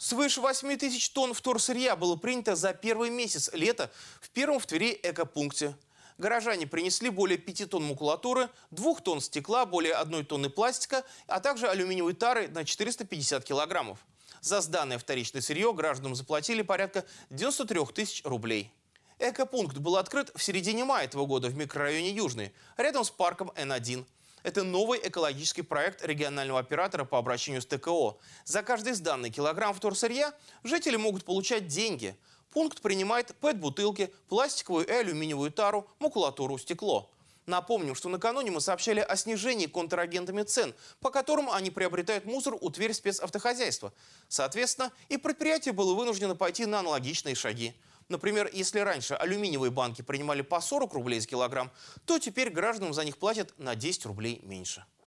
Свыше 8 тысяч тонн вторсырья было принято за первый месяц лета в первом в Твери экопункте. Горожане принесли более 5 тонн макулатуры, 2 тонн стекла, более 1 тонны пластика, а также алюминиевые тары на 450 килограммов. За сданное вторичное сырье гражданам заплатили порядка 93 тысяч рублей. Экопункт был открыт в середине мая этого года в микрорайоне Южный, рядом с парком Н1. Это новый экологический проект регионального оператора по обращению с ТКО. За каждый сданный килограмм вторсырья жители могут получать деньги. Пункт принимает ПЭТ-бутылки, пластиковую и алюминиевую тару, макулатуру, стекло. Напомним, что накануне мы сообщали о снижении контрагентами цен, по которым они приобретают мусор у Тверь спецавтохозяйства. Соответственно, и предприятие было вынуждено пойти на аналогичные шаги. Например, если раньше алюминиевые банки принимали по 40 рублей за килограмм, то теперь гражданам за них платят на 10 рублей меньше.